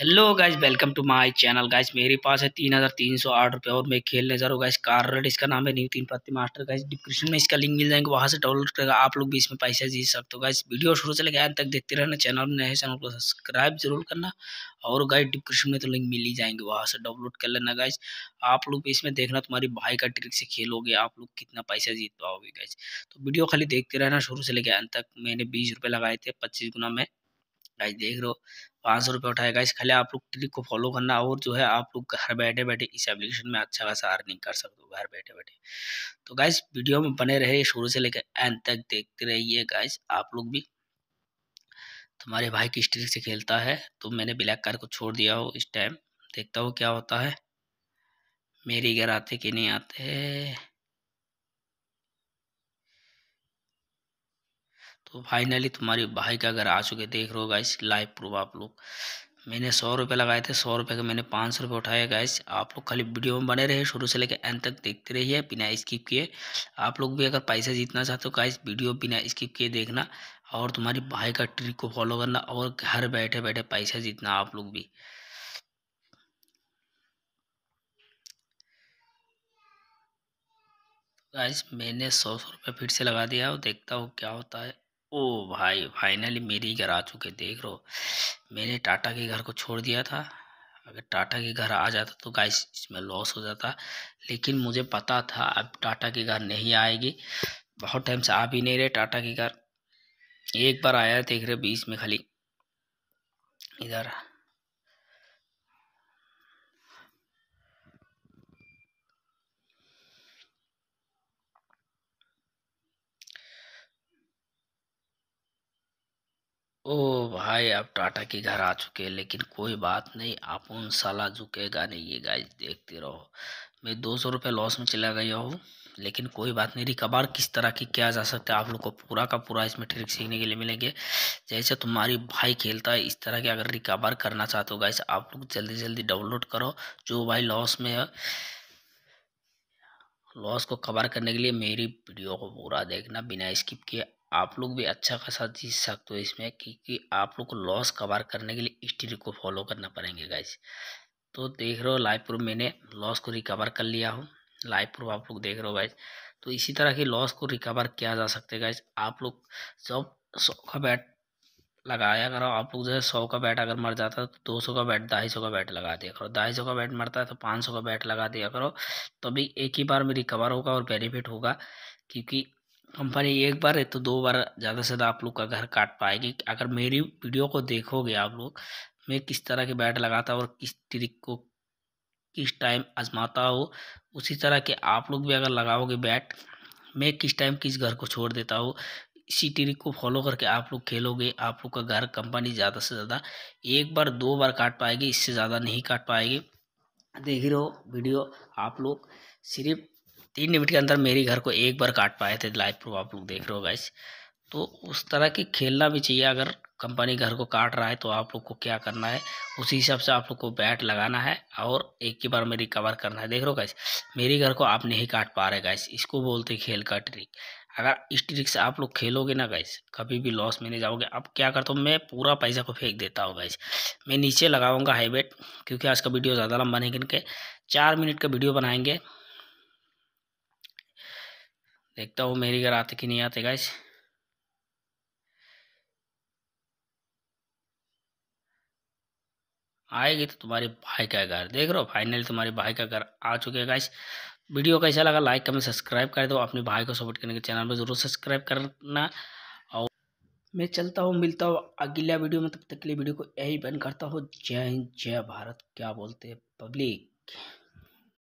hello guys welcome to my channel guys मेरे पास है तीन हज़ार तीन सौ आठ रुपये और मैं खेलने जा रहा हूँ गाइज कार रेड इसका नाम है न्यू तीन पत्ती मास्टर गाइज डिस्क्रिप्शन में इसका लिंक मिल जाएंगे वहाँ से डाउनलोड करेगा आप लोग भी इसमें पैसे जीत सकते हो गाइज वीडियो शुरू से लेकर अंत तक देखते रहना चैनल में नए चैनल को सब्सक्राइब जरूर करना और गाइज डिस्क्रिप्शन में तो लिंक मिल ही जाएंगे वहाँ से डाउनलोड कर लेना गाइज आप लोग भी इसमें देखना तुम्हारी भाई का ट्रिक से खेलोगे आप लोग कितना पैसा जीत पाओगे गाइज तो वीडियो खाली देखते रहना शुरू से लेकर अंत तक मैंने बीस रुपये लगाए थे पच्चीस गुना में गाइस देख रहे हो पाँच सौ रुपये उठाएगा इस खाली आप लोग ट्रिक को फॉलो करना और जो है आप लोग घर बैठे बैठे इस एप्लीकेशन में अच्छा खासा अर्निंग कर सकते हो घर बैठे बैठे तो गाइस वीडियो में बने रहे शुरू से लेकर एंड तक देखते रहिए गाइस आप लोग भी तुम्हारे भाई किस ट्रिक से खेलता है तो मैंने ब्लैक कार को छोड़ दिया हो इस टाइम देखता हो क्या होता है मेरी घर आते कि नहीं आते तो फाइनली तुम्हारी भाई का अगर आ चुके देख रहे हो गाइस लाइव प्रूफ आप लोग मैंने सौ रुपये लगाए थे सौ रुपये का मैंने पाँच सौ रुपये उठाए गाइस आप लोग खाली वीडियो में बने रहे शुरू से लेकर एंड तक देखते रहिए बिना स्किप किए आप लोग भी अगर पैसे जीतना चाहते हो गाइस वीडियो बिना स्किप किए देखना और तुम्हारी भाई का ट्रिक को फॉलो करना और घर बैठे बैठे पैसा जीतना आप लोग भी गाइस मैंने सौ सौ रुपये फिर से लगा दिया और देखता हूँ क्या होता है ओ भाई फाइनली मेरे घर आ चुके देख रहो मैंने टाटा के घर को छोड़ दिया था अगर टाटा के घर आ जाता तो गाइस इसमें लॉस हो जाता लेकिन मुझे पता था अब टाटा के घर नहीं आएगी बहुत टाइम से आ भी नहीं रहे टाटा के घर एक बार आया देख रहे बीच में खाली इधर ओ भाई आप टाटा के घर आ चुके हैं लेकिन कोई बात नहीं आप उन साला झुकेगा नहीं ये गाइस देखते रहो मैं दो सौ रुपये लॉस में चला गया हूँ लेकिन कोई बात नहीं रिकवर किस तरह की किया जा सकता है आप लोग को पूरा का पूरा इसमें ट्रिक सीखने के लिए मिलेंगे जैसे तुम्हारी भाई खेलता है इस तरह के अगर रिकवर करना चाहते हो गाइस आप लोग जल्दी जल्दी डाउनलोड करो जो भाई लॉस में है लॉस को कवर करने के लिए मेरी वीडियो को पूरा देखना बिना स्किप किए आप लोग भी अच्छा खासा जीत सकते हो इसमें क्योंकि आप लोग को लॉस कवर करने के लिए स्टील को फॉलो करना पड़ेंगे गाइज तो देख रहे हो लाइव प्रूफ मैंने लॉस को रिकवर कर लिया हूँ लाइव प्रूफ आप लोग देख रहे हो गाइज तो इसी तरह की लॉस को रिकवर किया जा सकता है गाइज आप लोग जब सौ का बैट लगाया करो आप लोग जो है सौ का बैट अगर मर जाता है तो दो सौ का बैट ढाई सौ का बैट लगा दिया करो ढाई सौ का बैट मरता है तो पाँच सौ का बैट लगा दिया करो तभी एक ही बार में रिकवर होगा और बेनिफिट होगा क्योंकि कंपनी एक बार है तो दो बार ज़्यादा से ज़्यादा आप लोग का घर काट पाएगी अगर मेरी वीडियो को देखोगे आप लोग मैं किस तरह के बैट लगाता हूँ और किस ट्रिक को किस टाइम आजमाता हो उसी तरह के आप लोग भी अगर लगाओगे बैट मैं किस टाइम किस घर को छोड़ देता हूँ इसी ट्रिक को फॉलो करके आप लोग खेलोगे आप लोग का घर कंपनी ज़्यादा से ज़्यादा एक बार दो बार काट पाएगी इससे ज़्यादा नहीं काट पाएगी देख रहे हो वीडियो आप लोग सिर्फ तीन मिनट के अंदर मेरे घर को एक बार काट पाए थे लाइव प्रूफ आप लोग देख रहे हो गाइस तो उस तरह की खेलना भी चाहिए अगर कंपनी घर को काट रहा है तो आप लोग को क्या करना है उसी हिसाब से आप लोग को बैट लगाना है और एक ही बार में रिकवर करना है देख रहे हो गाइस मेरी घर को आप नहीं काट पा रहे गाइस इसको बोलते खेल का ट्रिक अगर इस ट्रिक से आप लोग खेलोगे ना गाइस कभी भी लॉस में नहीं जाओगे अब क्या करता हूँ मैं पूरा पैसा को फेंक देता हूँ गाइस मैं नीचे लगाऊँगा हाईबेट क्योंकि आज का वीडियो ज़्यादा लंबा नहीं करके चार मिनट का वीडियो बनाएंगे देखता हूँ मेरी घर आते कि नहीं आते गाइस आएगी तो तुम्हारे भाई का घर देख रहे हो फाइनली तुम्हारे भाई का घर आ चुके हैं गाइस वीडियो कैसा लगा लाइक कमेंट सब्सक्राइब कर दो अपने भाई को सपोर्ट करने के चैनल पर जरूर सब्सक्राइब करना और मैं चलता हूँ मिलता हूँ अगला वीडियो में तब तक के लिए वीडियो को यही बंद करता हूँ जय हिंद जय भारत क्या बोलते हैं पब्लिक